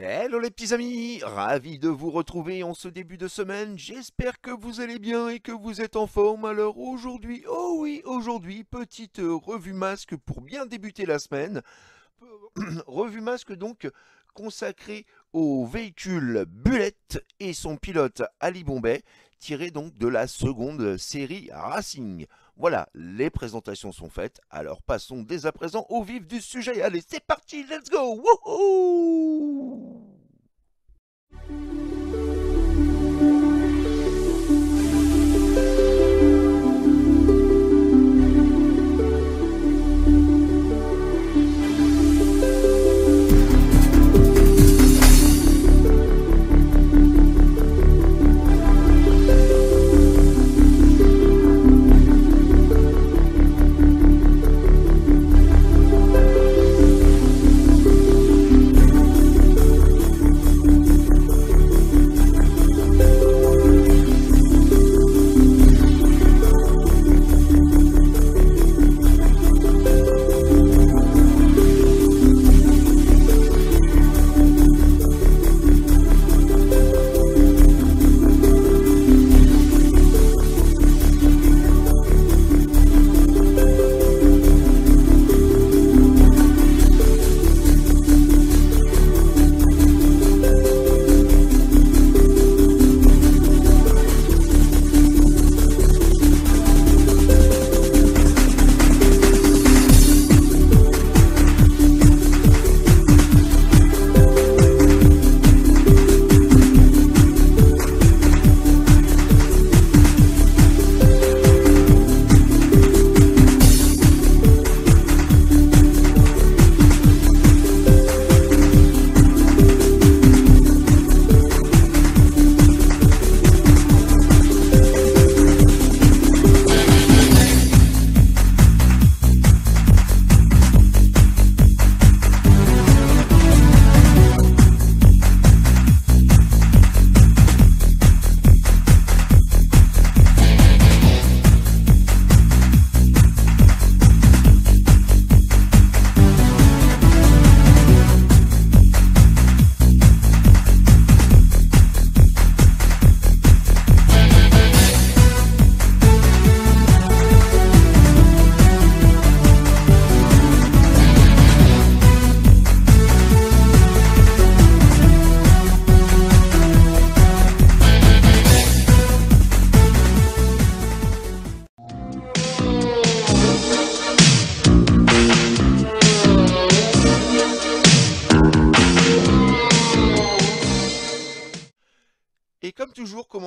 Hello les petits amis, ravi de vous retrouver en ce début de semaine, j'espère que vous allez bien et que vous êtes en forme, alors aujourd'hui, oh oui, aujourd'hui, petite revue masque pour bien débuter la semaine, revue masque donc consacrée au véhicule Bullet et son pilote Ali Bombay, tiré donc de la seconde série Racing. Voilà, les présentations sont faites, alors passons dès à présent au vif du sujet. Allez, c'est parti, let's go Wouhou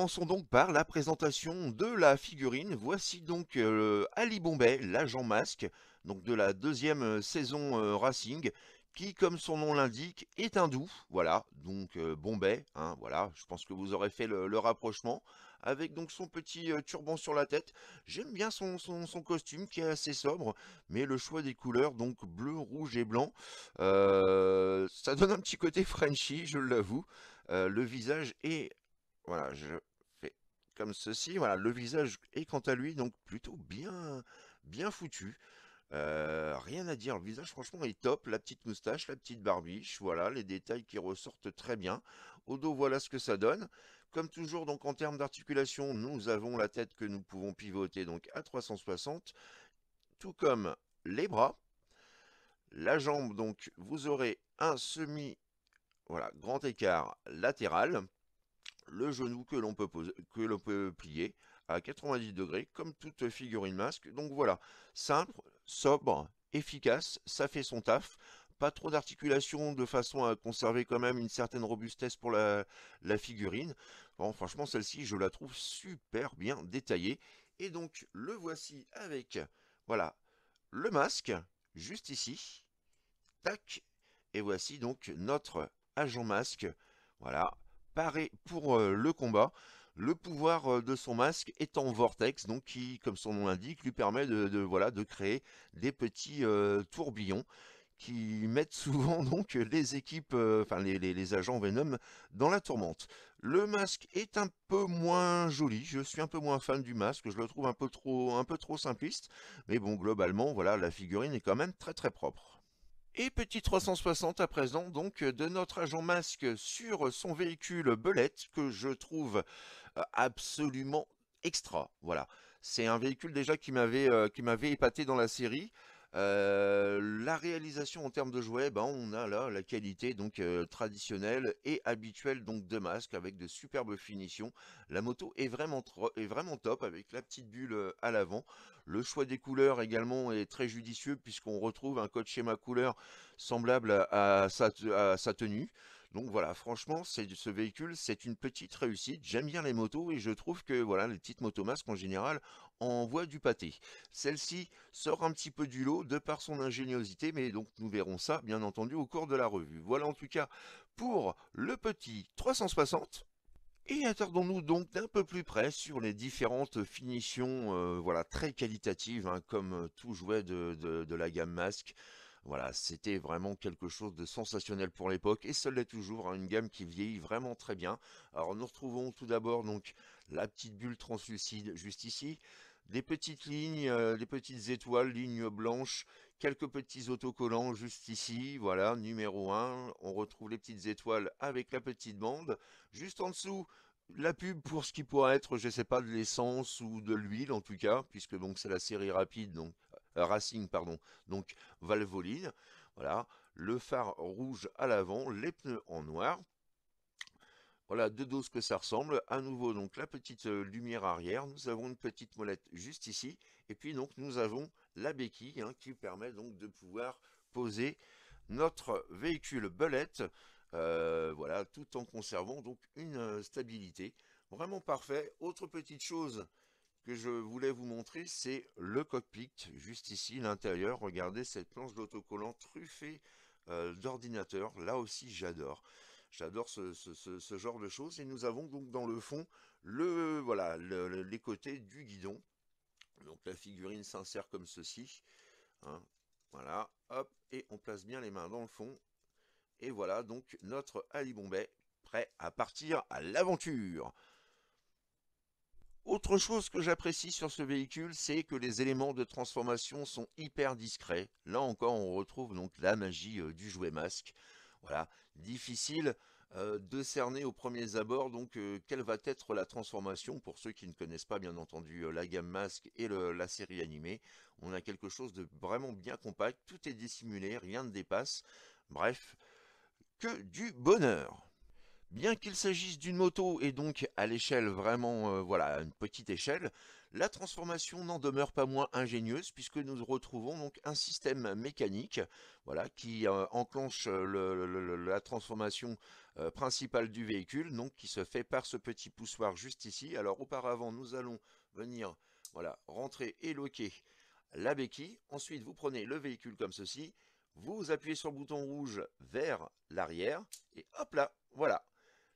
commençons donc par la présentation de la figurine. Voici donc euh, Ali Bombay, l'agent masque, donc de la deuxième euh, saison euh, Racing, qui, comme son nom l'indique, est hindou. Voilà, donc Bombay, hein, voilà, je pense que vous aurez fait le, rapprochement. Avec donc son petit turban sur la tête. J'aime bien son, son, costume qui est assez sobre, mais le choix des couleurs, donc bleu, rouge et blanc, ça donne un petit côté Frenchy, je l'avoue. le visage est voilà, je comme ceci. Voilà, le visage est quant à lui donc plutôt bien, bien foutu. rien à dire, le visage franchement est top, la petite moustache, la petite barbiche, voilà, les détails qui ressortent très bien. Au dos, voilà ce que ça donne. Comme toujours, donc en termes d'articulation, nous avons la tête que nous pouvons pivoter donc à 360, tout comme les bras. La jambe, donc, vous aurez un semi, voilà, grand écart latéral le genou que l'on peut, peut, plier à 90 degrés, comme toute figurine masque. Donc voilà, simple, sobre, efficace, ça fait son taf. Pas trop d'articulation de façon à conserver quand même une certaine robustesse pour la, la figurine. Bon, franchement, celle-ci, je la trouve super bien détaillée. Et donc, le voici avec, voilà, le masque, juste ici. Tac. Et voici donc notre agent masque. Voilà, paré pour le combat. Le pouvoir de son masque est en vortex, donc qui, comme son nom l'indique, lui permet de, voilà, de créer des petits tourbillons qui mettent souvent donc les équipes, enfin les, agents Venom dans la tourmente. Le masque est un peu moins joli, je suis un peu moins fan du masque, je le trouve un peu trop, un peu trop simpliste, mais bon globalement voilà la figurine est quand même très très propre. Et petit 360 à présent donc euh, de notre agent masque sur son véhicule Belette que je trouve euh, absolument extra. Voilà, c'est un véhicule déjà qui m'avait euh, qui m'avait épaté dans la série la réalisation en termes de jouets, ben, on a là la qualité donc traditionnelle et habituelle donc de masque avec de superbes finitions. La moto est vraiment, est vraiment top avec la petite bulle à l'avant. Le choix des couleurs également est très judicieux puisqu'on retrouve un code schéma couleur semblable à sa, tenue. Donc voilà, franchement, ce véhicule, c'est une petite réussite. J'aime bien les motos et je trouve que voilà, les petites motos masques en général voie du pâté. Celle-ci sort un petit peu du lot de par son ingéniosité, mais donc nous verrons ça bien entendu au cours de la revue. Voilà en tout cas pour le petit 360. Et attardons-nous donc d'un peu plus près sur les différentes finitions euh, voilà, très qualitatives, hein, comme tout jouet de, la gamme Masque. Voilà, c'était vraiment quelque chose de sensationnel pour l'époque et cela est toujours, hein, une gamme qui vieillit vraiment très bien. Alors nous retrouvons tout d'abord donc la petite bulle translucide juste ici, des petites lignes, euh, des petites étoiles, lignes blanches, quelques petits autocollants juste ici, voilà, numéro 1, on retrouve les petites étoiles avec la petite bande, juste en dessous, la pub pour ce qui pourrait être, je sais pas, de l'essence ou de l'huile en tout cas, puisque donc c'est la série rapide, donc euh, Racing, pardon, donc Valvoline, voilà, le phare rouge à l'avant, les pneus en noir, voilà, de dos ce que ça ressemble. À nouveau, donc la petite lumière arrière. Nous avons une petite molette juste ici. Et puis donc nous avons la béquille hein, qui permet donc de pouvoir poser notre véhicule belette. voilà, tout en conservant donc une stabilité. Vraiment parfait. Autre petite chose que je voulais vous montrer, c'est le cockpit, juste ici, l'intérieur. Regardez cette planche d'autocollant truffée d'ordinateur. Là aussi, j'adore. J'adore ce, genre de choses. Et nous avons donc dans le fond les côtés du guidon. Donc la figurine s'insère comme ceci. Hein, voilà, hop, et on place bien les mains dans le fond. Et voilà donc notre Ali Bombay prêt à partir à l'aventure. Autre chose que j'apprécie sur ce véhicule, c'est que les éléments de transformation sont hyper discrets. Là encore, on retrouve donc la magie euh, du jouet masque. Voilà, difficile euh, de cerner aux premiers abords donc euh, quelle va être la transformation pour ceux qui ne connaissent pas bien entendu euh, la gamme masque et la série animée. On a quelque chose de vraiment bien compact, tout est dissimulé, rien ne dépasse. Bref, que du bonheur Bien qu'il s'agisse d'une moto et donc à l'échelle vraiment, voilà, une petite échelle, la transformation n'en demeure pas moins ingénieuse puisque nous retrouvons donc un système mécanique voilà, qui euh, enclenche euh, la transformation euh, principale du véhicule, donc qui se fait par ce petit poussoir juste ici. Alors auparavant, nous allons venir voilà, rentrer et loquer la béquille. Ensuite, vous prenez le véhicule comme ceci, vous appuyez sur le bouton rouge vers l'arrière et hop là, voilà,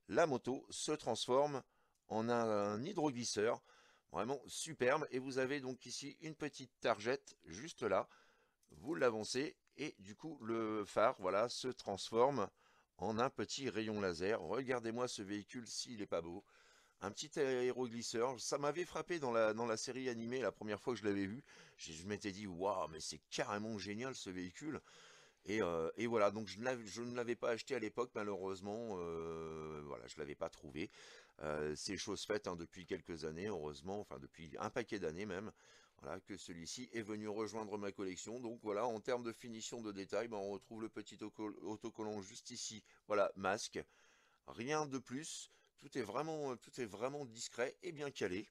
la moto se transforme en un hydroglisseur Vraiment superbe. Et vous avez donc ici une petite targette juste là. Vous l'avancez et du coup le phare voilà, se transforme en un petit rayon laser. Regardez-moi ce véhicule s'il est pas beau. Un petit aéroglisseur, ça m'avait frappé dans la, dans la série animée la première fois que je l'avais vu. Je, je m'étais dit, waouh, mais c'est carrément génial ce véhicule. Euh, et, voilà, donc je, ne l'avais pas acheté à l'époque, malheureusement, euh, voilà, je ne l'avais pas trouvé. Euh, c'est chose faite hein, depuis quelques années, heureusement, enfin depuis un paquet d'années même, voilà, que celui-ci est venu rejoindre ma collection. Donc voilà, en termes de finition de détail, ben, on retrouve le petit autocollant juste ici, voilà, masque, rien de plus, tout est vraiment, tout est vraiment discret et bien calé.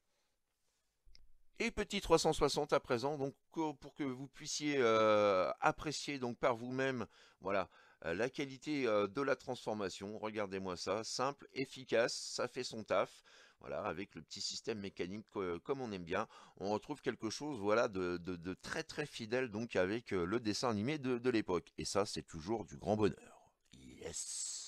Et petit 360 à présent, donc pour que vous puissiez euh, apprécier donc par vous-même, voilà, euh, la qualité euh, de la transformation. Regardez-moi ça, simple, efficace, ça fait son taf. Voilà, avec le petit système mécanique comme on aime bien, on retrouve quelque chose voilà, de, très très fidèle donc avec le dessin animé de, de l'époque. Et ça, c'est toujours du grand bonheur. Yes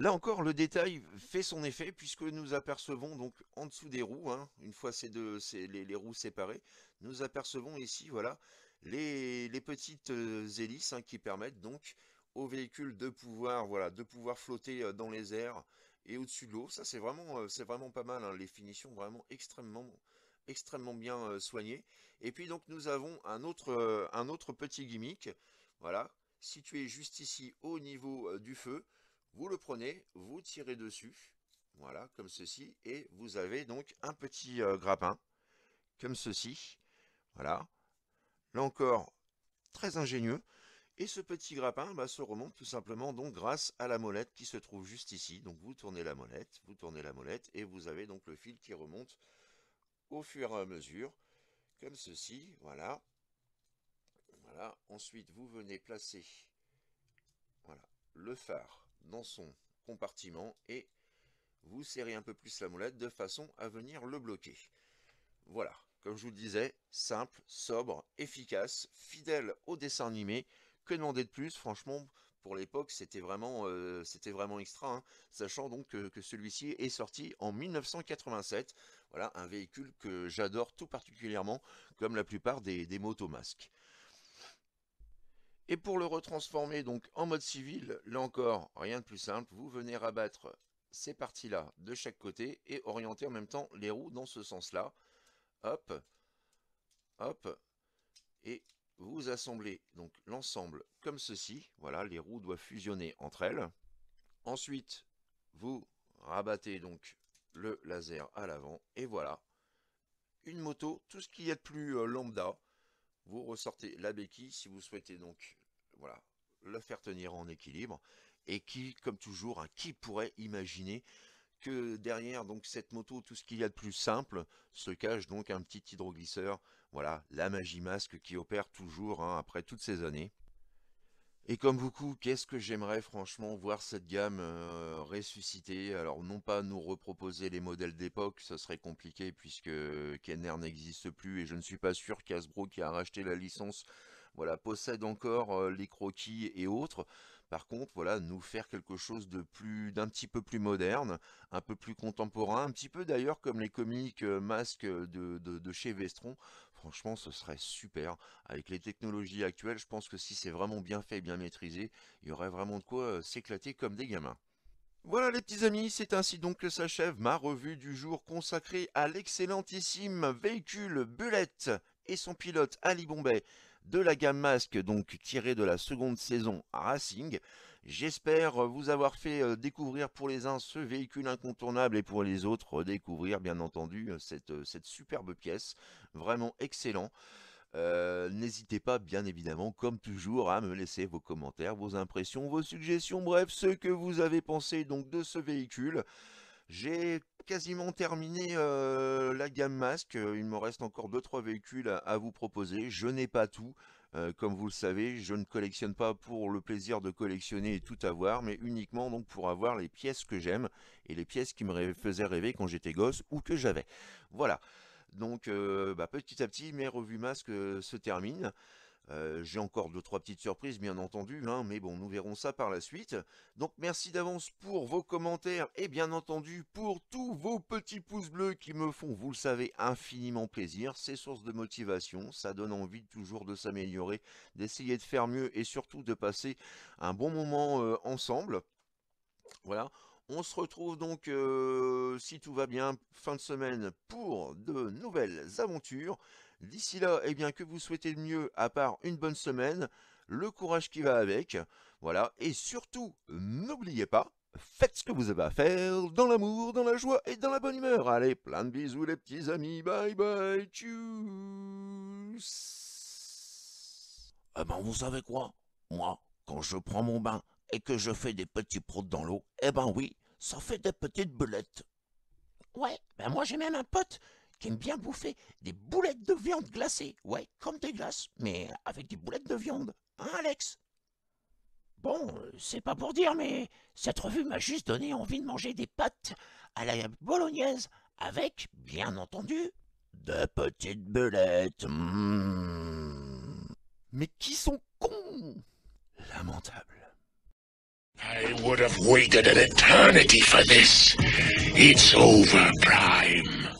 Là encore, le détail fait son effet puisque nous apercevons donc en dessous des roues, hein, une fois ces deux, les, roues séparées, nous apercevons ici voilà, les, petites euh, hélices hein, qui permettent donc au véhicule de pouvoir, voilà, de pouvoir flotter euh, dans les airs et au-dessus de l'eau. Ça c'est vraiment, euh, vraiment pas mal, hein, les finitions vraiment extrêmement extrêmement bien soignées. Et puis donc nous avons un autre, un autre petit gimmick, voilà, situé juste ici au niveau du feu. Vous le prenez, vous tirez dessus, voilà, comme ceci, et vous avez donc un petit euh, grappin, comme ceci, voilà. Là encore, très ingénieux. Et ce petit grappin bah, se remonte tout simplement donc grâce à la molette qui se trouve juste ici. Donc vous tournez la molette, vous tournez la molette, et vous avez donc le fil qui remonte au fur et à mesure, comme ceci, voilà. Voilà, ensuite vous venez placer voilà, le phare dans son compartiment et vous serrez un peu plus la molette de façon à venir le bloquer. Voilà, comme je vous le disais, simple, sobre, efficace, fidèle au dessin animé. Que demander de plus Franchement, pour l'époque, c'était vraiment, euh, vraiment extra, hein, sachant donc que, celui-ci est sorti en 1987. Voilà, un véhicule que j'adore tout particulièrement, comme la plupart des, des motos masques. Et pour le retransformer donc en mode civil, là encore, rien de plus simple, vous venez rabattre ces parties-là de chaque côté et orienter en même temps les roues dans ce sens-là. Hop, hop, et vous assemblez donc l'ensemble comme ceci. Voilà, les roues doivent fusionner entre elles. Ensuite, vous rabattez donc le laser à l'avant et voilà, une moto, tout ce qu'il y a de plus euh, lambda. Vous ressortez la béquille si vous souhaitez donc voilà, le faire tenir en équilibre. Et qui, comme toujours, hein, qui pourrait imaginer que derrière donc cette moto, tout ce qu'il y a de plus simple, se cache donc un petit hydroglisseur, voilà, la magie masque qui opère toujours hein, après toutes ces années. Et comme beaucoup, qu'est-ce que j'aimerais franchement voir cette gamme euh, ressusciter Alors non pas nous reproposer les modèles d'époque, ça serait compliqué puisque Kenner n'existe plus et je ne suis pas sûr qu'Asbro qui a racheté la licence voilà, possède encore les croquis et autres. Par contre, voilà, nous faire quelque chose de plus, d'un petit peu plus moderne, un peu plus contemporain, un petit peu d'ailleurs comme les comiques masques de, chez Vestron. Franchement, ce serait super. Avec les technologies actuelles, je pense que si c'est vraiment bien fait et bien maîtrisé, il y aurait vraiment de quoi s'éclater comme des gamins. Voilà les petits amis, c'est ainsi donc que s'achève ma revue du jour consacrée à l'excellentissime véhicule Bullet et son pilote Ali Bombay de la gamme masque donc tirée de la seconde saison Racing. J'espère euh, vous avoir fait euh, découvrir pour les uns ce véhicule incontournable et pour les autres euh, découvrir bien entendu cette, cette superbe pièce, vraiment excellent. N'hésitez pas, bien évidemment, comme toujours, à me laisser vos commentaires, vos impressions, vos suggestions, bref, ce que vous avez pensé donc de ce véhicule. J'ai quasiment terminé la gamme masque. Il me reste encore 2-3 véhicules à, vous proposer. Je n'ai pas tout. comme vous le savez, je ne collectionne pas pour le plaisir de collectionner et tout avoir, mais uniquement donc pour avoir les pièces que j'aime et les pièces qui me faisaient rêver quand j'étais gosse ou que j'avais. Voilà. Donc bah, petit à petit, mes revues masques se terminent. Euh, j'ai encore deux, trois petites surprises, bien entendu, hein, mais bon, nous verrons ça par la suite. Donc, merci d'avance pour vos commentaires et bien entendu pour tous vos petits pouces bleus qui me font, vous le savez, infiniment plaisir. C'est source de motivation, ça donne envie toujours de s'améliorer, d'essayer de faire mieux et surtout de passer un bon moment euh, ensemble. Voilà, on se retrouve donc, euh, si tout va bien, fin de semaine pour de nouvelles aventures. D'ici là, eh bien, que vous souhaitez le mieux, à part une bonne semaine, le courage qui va avec, voilà, et surtout, n'oubliez pas, faites ce que vous avez à faire, dans l'amour, dans la joie et dans la bonne humeur. Allez, plein de bisous les petits amis, bye bye, tchuss Eh ben, vous savez quoi Moi, quand je prends mon bain et que je fais des petits proutes dans l'eau, eh ben oui, ça fait des petites belettes. Ouais, ben moi j'ai même un pote qui aime bien bouffer des boulettes de viande glacées. Ouais, comme des glaces, mais avec des boulettes de viande. Hein, Alex Bon, euh, c'est pas pour dire, mais cette revue m'a juste donné envie de manger des pâtes à la bolognaise, avec, bien entendu, de petites boulettes. Hmm. Mais qui sont cons Lamentable. I would have waited an eternity for this. It's over, Prime.